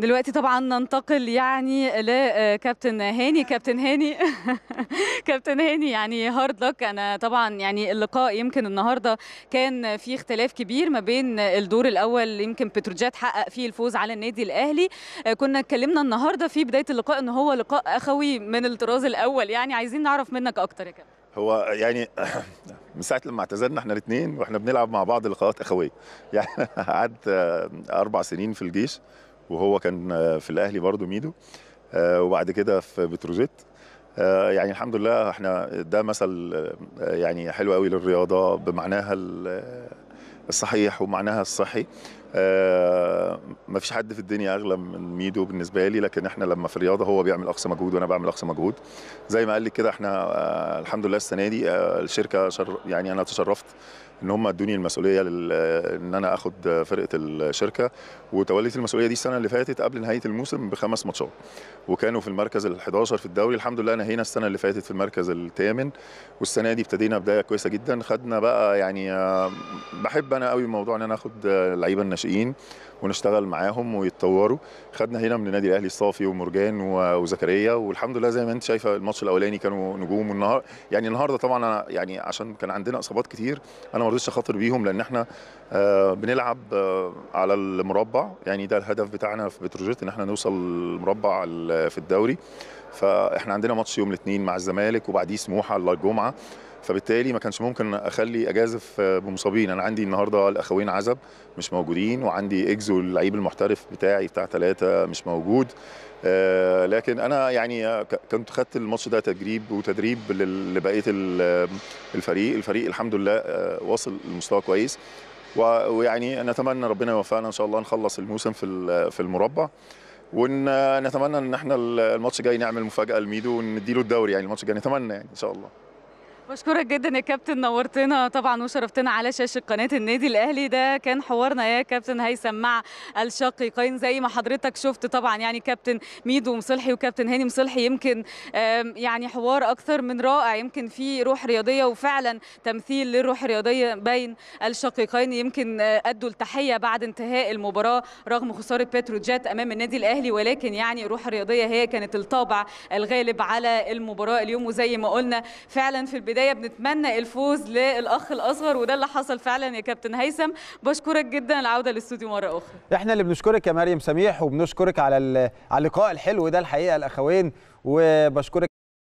دلوقتي طبعا ننتقل يعني لكابتن هاني آه، كابتن هاني كابتن هاني يعني هارد لك انا طبعا يعني اللقاء يمكن النهارده كان في اختلاف كبير ما بين الدور الاول يمكن بتروجيت حقق فيه الفوز على النادي الاهلي آه، كنا اتكلمنا النهارده في بدايه اللقاء ان هو لقاء اخوي من الطراز الاول يعني عايزين نعرف منك اكتر يا كابتن هو يعني من ساعه لما اعتزلنا احنا الاثنين واحنا بنلعب مع بعض لقاءات اخويه يعني قعدت آه، اربع سنين في الجيش وهو كان آه، في الاهلي برضو ميدو آه، وبعد كده في بتروجيت آه، يعني الحمد لله احنا ده مثل يعني حلو قوي للرياضه بمعناها الصحيح ومعناها الصحي آه، ما فيش حد في الدنيا اغلى من ميدو بالنسبه لي لكن احنا لما في الرياضه هو بيعمل اقصى مجهود وانا بعمل اقصى مجهود زي ما قال لي كده احنا آه، الحمد لله السنه دي آه، الشركه شر يعني انا تشرفت ان هم ادوني المسؤوليه لل... ان انا اخد فرقه الشركه وتوليت المسؤوليه دي السنه اللي فاتت قبل نهايه الموسم بخمس ماتشات وكانوا في المركز ال11 في الدوري الحمد لله نهينا السنه اللي فاتت في المركز الثامن والسنه دي ابتدينا بدايه كويسه جدا خدنا بقى يعني بحب انا قوي موضوع ان انا اخد لعيبه ich ihn ونشتغل معاهم ويتطوروا خدنا هنا من النادي الاهلي صافي ومرجان وزكريا والحمد لله زي ما انت شايفه الماتش الاولاني كانوا نجوم والنهار يعني النهارده طبعا انا يعني عشان كان عندنا اصابات كتير انا ما رضيتش اخاطر بيهم لان احنا آه بنلعب آه على المربع يعني ده الهدف بتاعنا في بتروجيت ان احنا نوصل المربع في الدوري فاحنا عندنا ماتش يوم الاثنين مع الزمالك وبعديه سموحه الجمعه فبالتالي ما كانش ممكن اخلي اجازف آه، بمصابين انا عندي النهارده الاخوين عزب مش موجودين وعندي اكزو الجوز واللعيب المحترف بتاعي بتاع ثلاثه مش موجود آه، لكن انا يعني كنت خدت الماتش ده تدريب وتدريب لبقيه الفريق الفريق الحمد لله وصل آه، واصل لمستوى كويس ويعني نتمنى ربنا يوفقنا ان شاء الله نخلص الموسم في في المربع ونتمنى ان احنا الماتش الجاي نعمل مفاجاه لميدو ونديله الدوري يعني الماتش الجاي نتمنى يعني ان شاء الله بشكرك جدا يا كابتن نورتنا طبعا وشرفتنا على شاشه قناه النادي الاهلي ده كان حوارنا يا كابتن هيثم مع الشقيقين زي ما حضرتك شفت طبعا يعني كابتن ميدو مصلحي وكابتن هاني مصلحي يمكن يعني حوار اكثر من رائع يمكن في روح رياضيه وفعلا تمثيل للروح الرياضيه بين الشقيقين يمكن آه، ادوا التحيه بعد انتهاء المباراه رغم خساره بتروجيت امام النادي الاهلي ولكن يعني الروح الرياضيه هي كانت الطابع الغالب على المباراه اليوم وزي ما قلنا فعلا في البدايه البدايه بنتمنى الفوز للاخ الاصغر وده اللي حصل فعلا يا كابتن هيثم بشكرك جدا العوده للاستوديو مره اخرى احنا اللي بنشكرك يا مريم سميح وبنشكرك على على اللقاء الحلو ده الحقيقه الاخوين وبشكرك